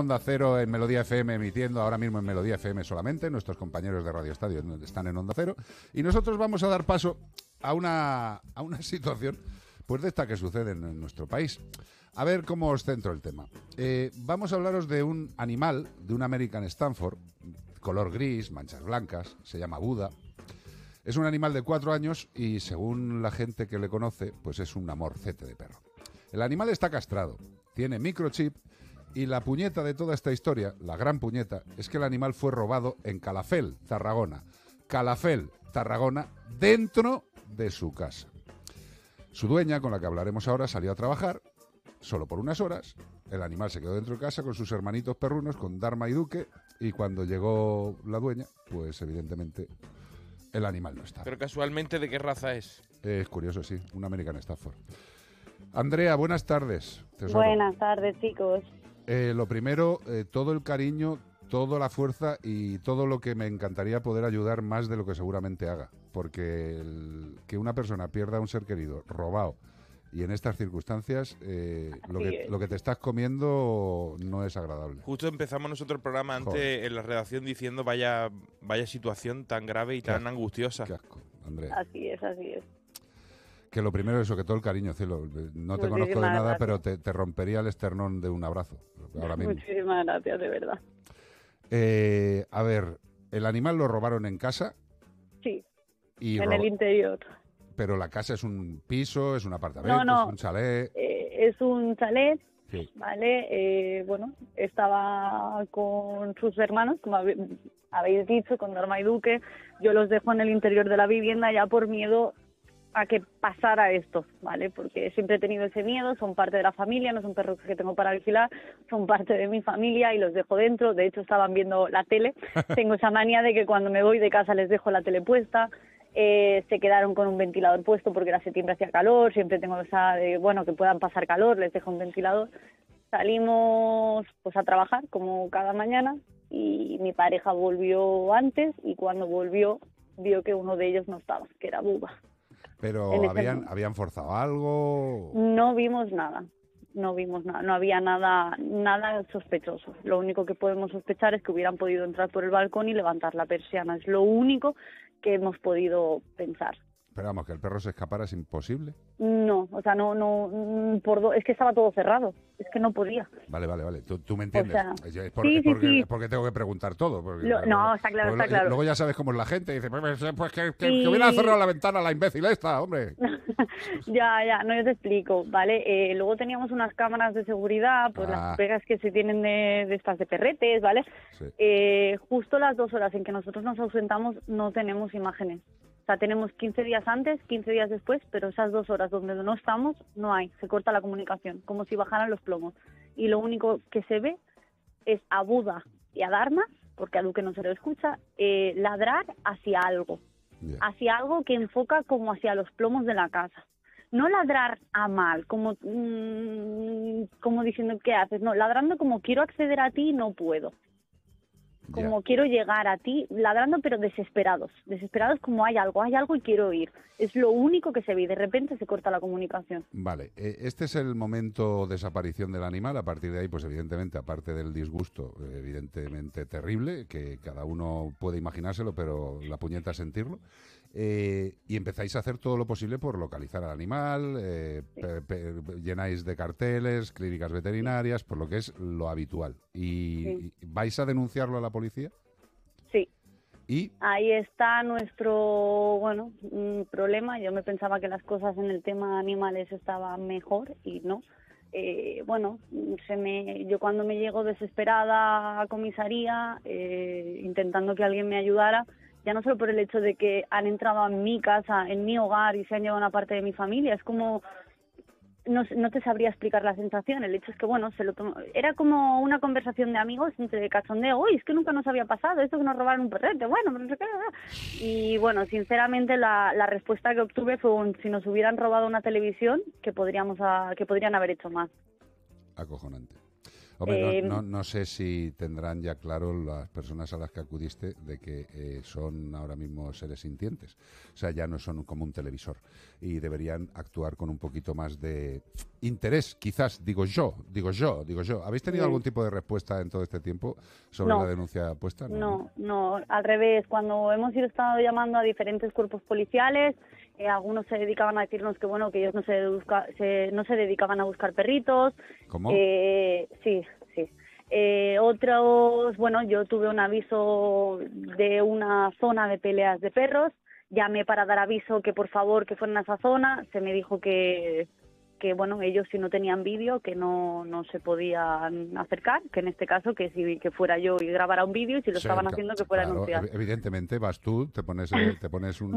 Onda Cero en Melodía FM emitiendo ahora mismo en Melodía FM solamente. Nuestros compañeros de Radio Estadio están en Onda Cero. Y nosotros vamos a dar paso a una, a una situación, pues de esta que sucede en, nuestro país. A ver cómo os centro el tema. Eh, vamos a hablaros de un animal, de un American Stanford, color gris, manchas blancas, se llama Buda. Es un animal de cuatro años y según la gente que le conoce, pues es un amorcete de perro. El animal está castrado, tiene microchip y la puñeta de toda esta historia, la gran puñeta, es que el animal fue robado en Calafel, Tarragona. Calafel, Tarragona, dentro de su casa. Su dueña, con la que hablaremos ahora, salió a trabajar, solo por unas horas. El animal se quedó dentro de casa con sus hermanitos perrunos, con Dharma y Duque, y cuando llegó la dueña, pues evidentemente el animal no está. Pero casualmente, ¿de qué raza es? Es curioso, sí, un American Stafford. Andrea, buenas tardes. Buenas tardes, chicos. Eh, lo primero, eh, todo el cariño, toda la fuerza y todo lo que me encantaría poder ayudar más de lo que seguramente haga. Porque que una persona pierda a un ser querido robado y en estas circunstancias eh, lo, que, te estás comiendo no es agradable. Justo empezamos nosotros el programa antes en la redacción diciendo vaya, vaya situación tan grave y tan angustiosa. Qué asco, Así es, así es. Que lo primero es eso, que todo el cariño, cielo. No te conozco de nada, pero te, rompería el esternón de un abrazo. Muchísimas gracias, de verdad. Eh, a ver, ¿el animal lo robaron en casa? Sí. en el interior. Pero la casa es un piso, es un apartamento, es un chalet. Eh, es un chalet ¿vale? Eh, bueno, estaba con sus hermanos, como habéis dicho, con Norma y Duque. Yo los dejo en el interior de la vivienda ya por miedo a que pasara esto, ¿vale? Porque siempre he tenido ese miedo, son parte de la familia, no son perros que tengo para alquilar, son parte de mi familia y los dejo dentro. De hecho, estaban viendo la tele. tengo esa manía de que cuando me voy de casa les dejo la tele puesta. Eh, se quedaron con un ventilador puesto porque era septiembre hacía calor, siempre tengo esa de, bueno, que puedan pasar calor, les dejo un ventilador. Salimos pues a trabajar como cada mañana y mi pareja volvió antes y cuando volvió vio que uno de ellos no estaba, que era Buba. Pero este habían, habían forzado algo. No vimos nada no vimos nada, no había nada, nada sospechoso. Lo único que podemos sospechar es que hubieran podido entrar por el balcón y levantar la persiana. Es lo único que hemos podido pensar. Pero que el perro se escapara es imposible. No, o sea, no, no, mm, por es que estaba todo cerrado, es que no podía. Vale, vale, vale, tú, me entiendes. es, porque, porque, tengo que preguntar todo. no, está claro, está claro. Luego ya sabes cómo es la gente, dice, pues, pues, pues que, que, hubiera cerrado la ventana la imbécil esta, hombre. ya, ya, no, yo te explico, ¿vale? Eh, luego teníamos unas cámaras de seguridad, pues las ah. pegas que se tienen de, de estas de perretes, ¿vale? Eh, justo las dos horas en que nosotros nos ausentamos no tenemos imágenes. O sea, tenemos 15 días antes, 15 días después, pero esas dos horas donde no estamos, no hay. Se corta la comunicación, como si bajaran los plomos. Y lo único que se ve es a Buda y a Dharma, porque a Duque no se lo escucha, eh, ladrar hacia algo. Hacia algo que enfoca como hacia los plomos de la casa. No ladrar a mal, como, mm, como diciendo qué haces, no, ladrando como quiero acceder a ti y no puedo como quiero llegar a ti, ladrando pero desesperados, desesperados como hay algo, hay algo y quiero ir. Es lo único que se ve y de repente se corta la comunicación. Vale, eh, este es el momento de desaparición del animal, a partir de ahí pues evidentemente, aparte del disgusto evidentemente terrible, que cada uno puede imaginárselo, pero la puñeta sentirlo. Eh, y empezáis a hacer todo lo posible por localizar al animal, eh, llenáis de carteles, clínicas veterinarias, por lo que es lo habitual. Y, y vais a denunciarlo a la policía policía? Sí. ¿Y? Ahí está nuestro, bueno, mm, problema. Yo me pensaba que las cosas en el tema animales estaban mejor y no. Eh, bueno, se me, yo cuando me llego desesperada a comisaría, eh, intentando que alguien me ayudara, ya no solo por el hecho de que han entrado a mi casa, en mi hogar y se han llevado una parte de mi familia, es como no, te sabría explicar la sensación. El hecho es que, bueno, se lo era como una conversación de amigos entre cachondeo. Uy, es que nunca nos había pasado esto que nos robaron un perrete. Bueno, no sé qué. Y bueno, sinceramente la, respuesta que obtuve fue si nos hubieran robado una televisión, que podríamos ah, que podrían haber hecho más. Acojonante. Em, no, no, sé si tendrán ya claro las personas a las que acudiste de que eh, son ahora mismo seres sintientes. O sea, ya no son como un televisor. Y deberían actuar con un poquito más de interés, quizás, digo yo, digo yo, digo yo. ¿Habéis tenido algún tipo de respuesta en todo este tiempo sobre la denuncia puesta? No, no, no, al revés. Cuando hemos estado llamando a diferentes cuerpos policiales, eh, algunos se dedicaban a decirnos que bueno que ellos no se, no se dedicaban a buscar perritos cómo eh, sí sí eh, otros bueno yo tuve un aviso de una zona de peleas de perros llamé para dar aviso que por favor que fueran a esa zona se me dijo que que bueno ellos si no tenían vídeo que no, se podían acercar que en este caso que si que fuera yo y grabara un vídeo y si lo estaban haciendo que fuera anunciar. anunciado evidentemente vas tú te pones eh, te pones un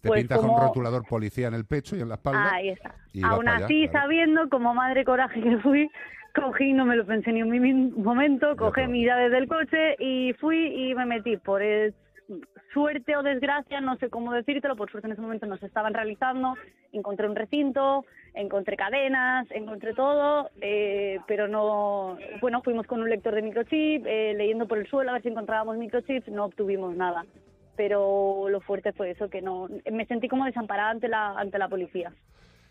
te pues pintas un rotulador policía en el pecho y en la espalda aún así sabiendo como madre coraje que fui cogí, no me lo pensé ni un momento, cogí mi llave del coche y fui y me metí. Por suerte o desgracia, no sé cómo decírtelo, por suerte en ese momento no se estaban realizando, encontré un recinto, encontré cadenas, encontré todo, eh, pero no. Bueno, fuimos con un lector de microchip, eh, leyendo por el suelo a ver si encontrábamos microchips, no obtuvimos nada. Pero lo fuerte fue eso, que no. Me sentí como desamparada ante la, ante la policía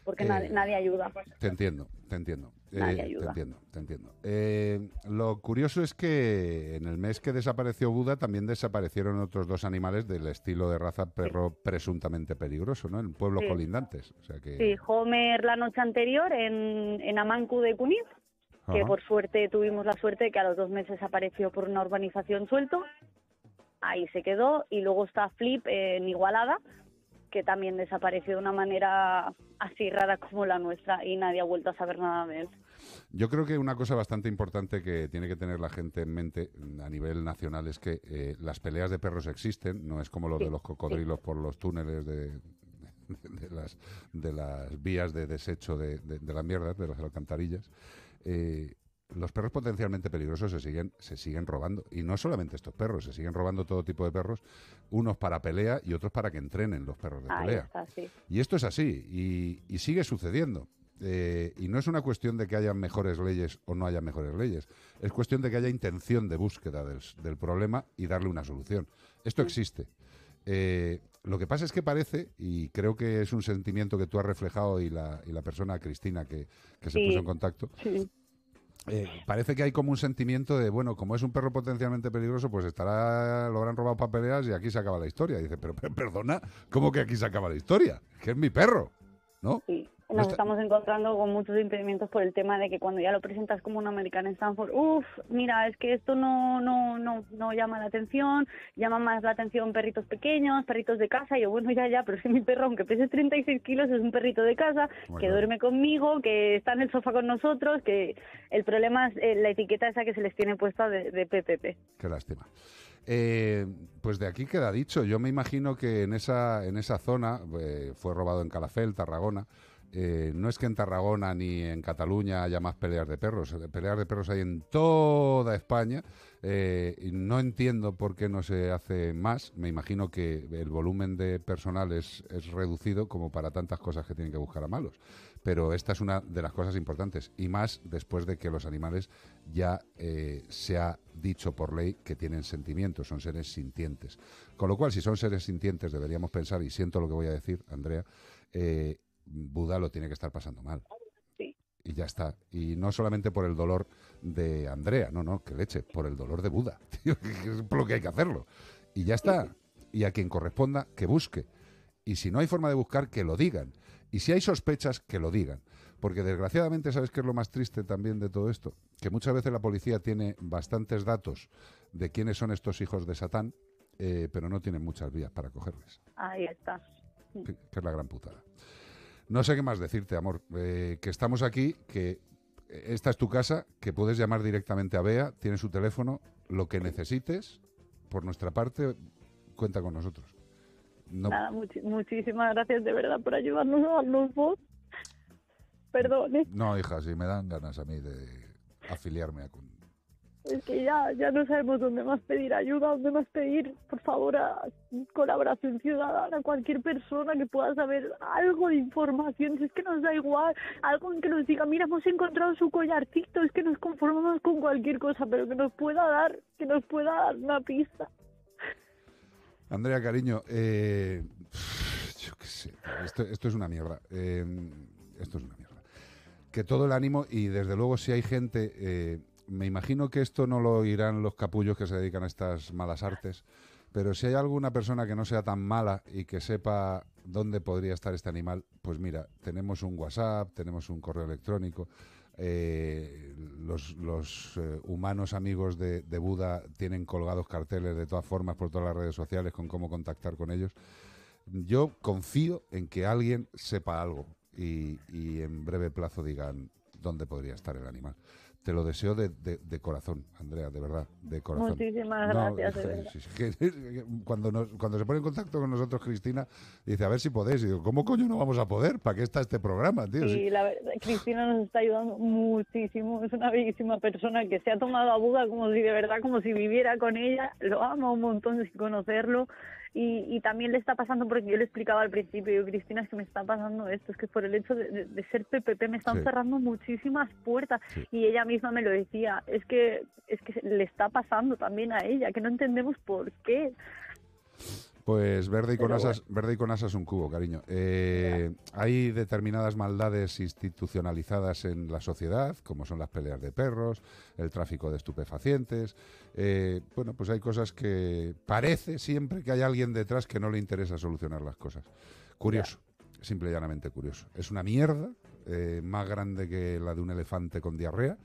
porque eh, nadie, ayuda. Te entiendo, te entiendo. Eh, te entiendo, te entiendo. Eh, lo curioso es que en el mes que desapareció Buda también desaparecieron otros dos animales del estilo de raza perro presuntamente peligroso, ¿no? En pueblos colindantes. sea que... Sí, Homer la noche anterior en, en Amancu de Cuní... que por suerte tuvimos la suerte de que a los dos meses apareció por una urbanización suelto. Ahí se quedó y luego está Flip en Igualada, que también desapareció de una manera así rara como la nuestra y nadie ha vuelto a saber nada de él. Yo creo que una cosa bastante importante que tiene que tener la gente en mente a nivel nacional es que eh, las peleas de perros existen, no es como lo de los cocodrilos por los túneles de, las, vías de desecho de, la mierda, las de las alcantarillas. Eh, los perros potencialmente peligrosos se siguen, se siguen robando. Y no solamente estos perros, se siguen robando todo tipo de perros, unos para pelea y otros para que entrenen los perros de pelea. Y esto es así, y, sigue sucediendo. Eh, y no es una cuestión de que haya mejores leyes o no haya mejores leyes, es cuestión de que haya intención de búsqueda del, problema y darle una solución. Esto mm. existe. Eh, lo que pasa es que parece, y creo que es un sentimiento que tú has reflejado y la, y la persona Cristina que, se puso en contacto, eh, parece que hay como un sentimiento de, bueno, como es un perro potencialmente peligroso, pues estará, lo habrán robado para y aquí se acaba la historia. dice, pero, perdona, ¿cómo que aquí se acaba la historia? Que es mi perro, ¿no? nos estamos encontrando con muchos impedimentos por el tema de que cuando ya lo presentas como un americano en Stanford, uff, mira, es que esto no, no, no, no llama la atención, llama más la atención perritos pequeños, perritos de casa, y yo, bueno, ya, ya, pero es que mi perro, aunque pese 36 kilos, es un perrito de casa, que duerme conmigo, que está en el sofá con nosotros, que el problema es eh, la etiqueta esa que se les tiene puesta de, de PPP. Qué lástima. Eh, pues de aquí queda dicho. Yo me imagino que en esa, en esa zona, eh, fue robado en Calafel, Tarragona, eh, no es que en Tarragona ni en Cataluña haya más peleas de perros, eh, peleas de perros hay en toda España. Eh, no entiendo por qué no se hace más. Me imagino que el volumen de personal es, reducido como para tantas cosas que tienen que buscar a malos. Pero esta es una de las cosas importantes. Y más después de que los animales ya se ha dicho por ley que tienen sentimientos, son seres sintientes. Con lo cual, si son seres sintientes, deberíamos pensar, y siento lo que voy a decir, Andrea, Buda lo tiene que estar pasando mal. Y ya está. Y no solamente por el dolor de Andrea, no, no, que leche, por el dolor de Buda, que es por lo que hay que hacerlo. Y ya está. Y a quien corresponda, que busque. Y si no hay forma de buscar, que lo digan. Y si hay sospechas, que lo digan. Porque desgraciadamente, ¿sabes qué es lo más triste también de todo esto? Que muchas veces la policía tiene bastantes datos de quiénes son estos hijos de Satán, eh, pero no tienen muchas vías para cogerles. Ahí está. que es la gran putada. No sé qué más decirte, amor. Eh, que estamos aquí, que esta es tu casa, que puedes llamar directamente a Bea, tiene su teléfono, lo que necesites, por nuestra parte, cuenta con nosotros. Nada, muchísimas gracias de verdad por ayudarnos a luz. perdón No, hija, si me dan ganas a mí de afiliarme a, es que ya, ya no sabemos dónde más pedir ayuda, dónde más pedir, por favor, a colaboración ciudadana, cualquier persona que pueda saber algo de información, si es que nos da igual, algo que nos diga, mira, hemos encontrado su collarcito, es que nos conformamos con cualquier cosa, pero que nos pueda dar, que nos pueda dar una pista. Andrea, cariño, eh, yo qué sé, esto, es una mierda, eh, esto es una mierda. Que todo el ánimo y desde luego si hay gente... Eh, me imagino que esto no lo irán los capullos que se dedican a estas malas artes, pero si hay alguna persona que no sea tan mala y que sepa dónde podría estar este animal, pues mira, tenemos un WhatsApp, tenemos un correo electrónico. Eh, los, eh, humanos amigos de, Buda tienen colgados carteles de todas formas por todas las redes sociales con cómo contactar con ellos. Yo confío en que alguien sepa algo y en breve plazo digan dónde podría estar el animal. Te lo deseo de, de, corazón, Andrea, de verdad, de corazón. Muchísimas gracias. Eh, eh, cuando, cuando se pone en contacto con nosotros, Cristina, dice, a ver si podés. Y digo, ¿cómo coño no vamos a poder? ¿Para qué está este programa, tío? Sí, la verdad, Cristina nos está ayudando muchísimo. Es una bellísima persona que se ha tomado a Buda como si de verdad, como si viviera con ella. Lo amo un montón sin conocerlo. Y, también le está pasando, porque yo le explicaba al principio, yo, Cristina, es que me está pasando esto, es que por el hecho de, ser PPP me están cerrando muchísimas puertas. Y ella misma me lo decía, es que, es que le está pasando también a ella, que no entendemos por qué. Pues verde y, con asas, verde y con asas un cubo, cariño. Eh, hay determinadas maldades institucionalizadas en la sociedad, como son las peleas de perros, el tráfico de estupefacientes. Eh, bueno, pues hay cosas que parece siempre que hay alguien detrás que no le interesa solucionar las cosas. Curioso, simple y llanamente curioso. Es una mierda eh, más grande que la de un elefante con diarrea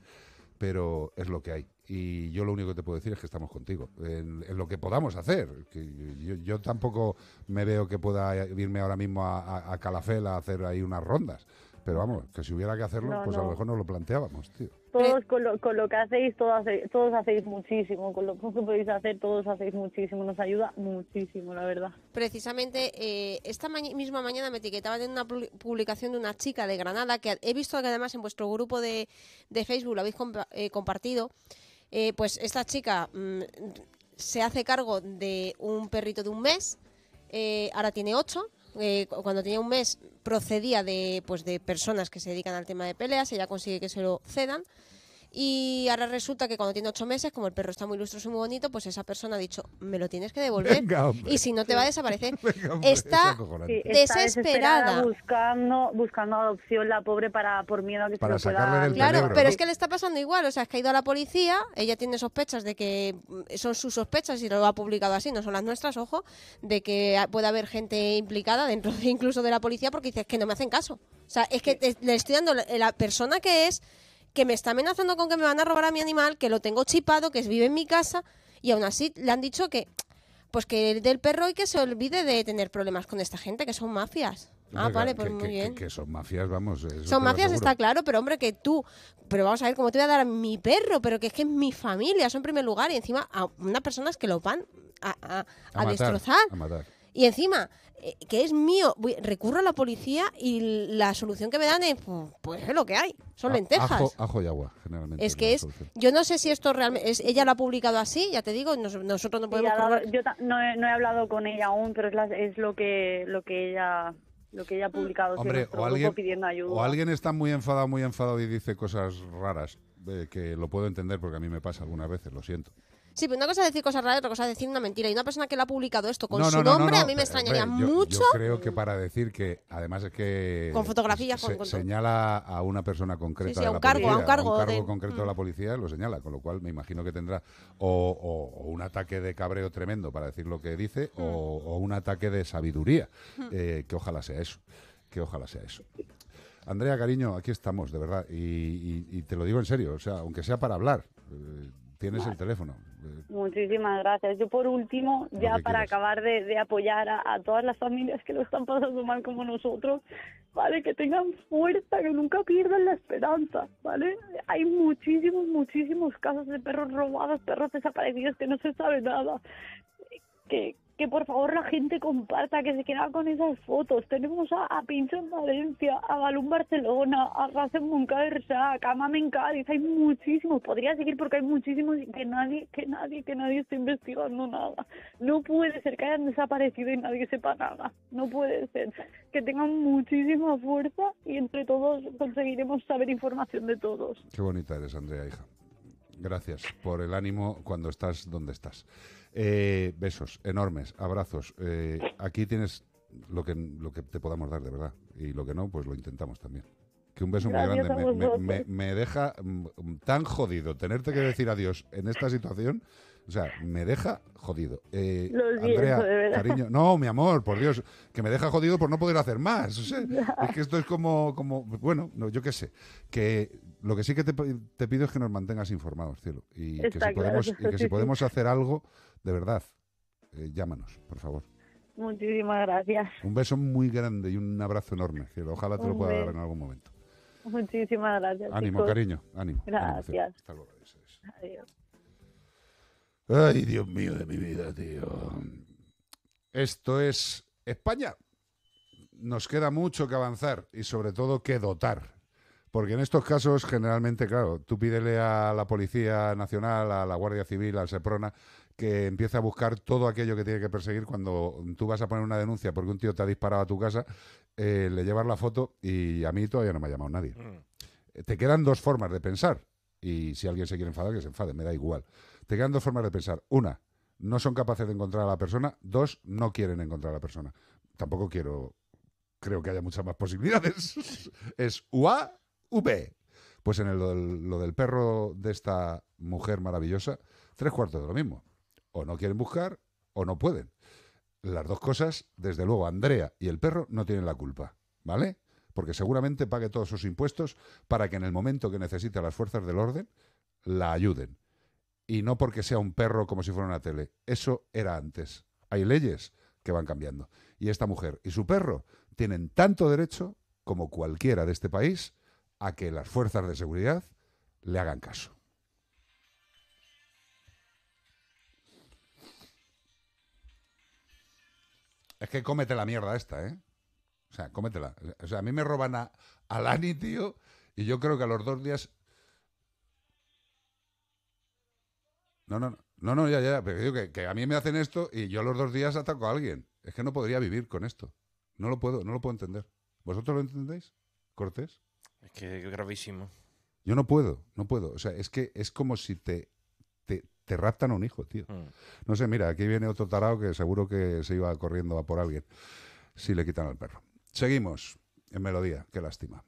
pero es lo que hay. Y yo lo único que te puedo decir es que estamos contigo, en, lo que podamos hacer. yo, tampoco me veo que pueda irme ahora mismo a, a Calafel a hacer ahí unas rondas. Pero vamos, que si hubiera que hacerlo, pues a lo mejor nos lo planteábamos, tío. Todos con lo, que hacéis, todos, todos hacéis muchísimo. Con lo que podéis hacer, todos hacéis muchísimo. Nos ayuda muchísimo, la verdad. Precisamente, eh, esta misma mañana me etiquetaban en una publicación de una chica de Granada, que he visto que además en vuestro grupo de, Facebook lo habéis eh, compartido. Eh, pues esta chica mm, se hace cargo de un perrito de un mes, ahora tiene ocho, eh, cuando tenía un mes procedía de, pues, de personas que se dedican al tema de peleas, ella consigue que se lo cedan y ahora resulta que cuando tiene ocho meses, como el perro está muy lustroso y muy bonito, pues esa persona ha dicho, me lo tienes que devolver. y si no te va a desaparecer. está, desesperada. Buscando, buscando adopción la pobre para por miedo a que para se lo pueda... claro, pero es que le está pasando igual. O sea, es que ha ido a la policía, ella tiene sospechas de que mm, son sus sospechas y lo ha publicado así, no son las nuestras, ojo, de que puede haber gente implicada dentro incluso de la policía porque dice, es que no me hacen caso. O sea, es que le estoy dando la persona que es que me está amenazando con que me van a robar a mi animal, que lo tengo chipado, que vive en mi casa, y aún así le han dicho que, pues que el del perro y que se olvide de tener problemas con esta gente, que son mafias. Ah, vale, pues muy bien. Que, son mafias, vamos. Son mafias, está claro, pero hombre, que tú. Pero vamos a ver, ¿cómo te voy a dar a mi perro? Pero que es que es mi familia, son en primer lugar, y encima a unas personas que lo van a, destrozar. A y encima, eh, que es mío, recurro a la policía y la solución que me dan es, pues es lo que hay, son lentejas. Ajo, y agua, generalmente. Es que es, yo no sé si esto realmente, ella lo ha publicado así, ya te digo, nosotros no podemos... yo no he, hablado con ella aún, pero es, lo, que, lo que ella lo que ella ha publicado Hombre, o alguien, está muy enfadado, muy enfadado y dice cosas raras, eh, que lo puedo entender porque a mí me pasa algunas veces, lo siento. Sí, pero una cosa es decir cosas raras, otra cosa es decir una mentira. Y una persona que le ha publicado esto con su nombre, a mí me eh, extrañaría mucho. Yo creo que para decir que, además es que. Con fotografías, señala a una persona concreta. a, un cargo, a un cargo, a mm. cargo. concreto de la policía lo señala, con lo cual me imagino que tendrá o, un ataque de cabreo tremendo para decir lo que dice, o, mm. un ataque de sabiduría. Mm. Eh, que ojalá sea eso. Que ojalá sea eso. Andrea, cariño, aquí estamos, de verdad. Y, te lo digo en serio, o sea, aunque sea para hablar, eh, tienes el teléfono. Muchísimas gracias. Yo por último, ya para acabar de, apoyar a, a, todas las familias que lo están pasando mal como nosotros, ¿vale? Que tengan fuerza, que nunca pierdan la esperanza, ¿vale? Hay muchísimos, muchísimos casos de perros robados, perros desaparecidos que no se sabe nada. Que, que por favor la gente comparta, que se queda con esas fotos. Tenemos a, Pincho en Valencia, a Balón Barcelona, a Racen Sac, a en Cádiz, hay muchísimos, podría seguir porque hay muchísimos y que nadie, que nadie, que nadie esté investigando nada. No puede ser que hayan desaparecido y nadie sepa nada, no puede ser. Que tengan muchísima fuerza y entre todos conseguiremos saber información de todos. Qué bonita eres, Andrea, hija. Gracias por el ánimo cuando estás donde estás. Eh, besos enormes, abrazos. Eh, aquí tienes lo que, lo que te podamos dar, de verdad. Y lo que no, pues lo intentamos también. Que un beso muy grande. me, deja mm, tan jodido tenerte que decir adiós en esta situación o sea, me deja jodido. Eh, lo cariño, no, mi amor, por Dios, que me deja jodido por no poder hacer más. es que esto es como, como bueno, yo qué sé. Que lo que sí que te, pido es que nos mantengas informados, cielo. Y que, si podemos, hacer algo, de verdad, eh, llámanos, por favor. Muchísimas gracias. Un beso muy grande y un abrazo enorme, cielo. Ojalá te lo pueda dar en algún momento. Muchísimas gracias. Ánimo, cariño, ánimo. Gracias. Hasta luego. Adiós. Ay, Dios mío de mi vida, tío. Esto es España. Nos queda mucho que avanzar y sobre todo que dotar. Porque en estos casos, generalmente, claro, tú pídele a la Policía Nacional, a la Guardia Civil, al SEPRONA, que empiece a buscar todo aquello que tiene que perseguir cuando tú vas a poner una denuncia porque un tío te ha disparado a tu casa, eh, le llevas la foto y a mí todavía no me ha llamado nadie. Mm. Eh, te quedan dos formas de pensar y si alguien se quiere enfadar, que se enfade, me da igual. Te quedan dos formas de pensar. Una, no son capaces de encontrar a la persona. Dos, no quieren encontrar a la persona. Tampoco quiero, creo que haya muchas más posibilidades. es UA, V. Pues en lo del perro de esta mujer maravillosa, tres cuartos de lo mismo. O no quieren buscar o no pueden. Las dos cosas, desde luego, Andrea y el perro no tienen la culpa, ¿vale? Porque seguramente pague todos sus impuestos para que en el momento que necesite las fuerzas del orden la ayuden y no porque sea un perro como si fuera una tele. Eso era antes. Hay leyes que van cambiando. Y esta mujer y su perro tienen tanto derecho como cualquiera de este país a que las fuerzas de seguridad le hagan caso. Es que cómete la mierda esta, ¿eh? O sea, cómetela. O sea, a mí me roban a, a Lani, tío, y yo creo que a los dos días No, no, no, no, ya, ya. Pero que, a mí me hacen esto y yo a los dos días ataco a alguien. Es que no podría vivir con esto. No lo puedo, no lo puedo entender. ¿Vosotros lo entendéis, Cortés? Es que es gravísimo. Yo no puedo, no puedo. O sea, es que es como si te, te, raptan a un hijo, tío. Mm. No sé, mira, aquí viene otro tarao que seguro que se iba corriendo a por alguien si le quitan al perro. Seguimos en melodía, qué lástima.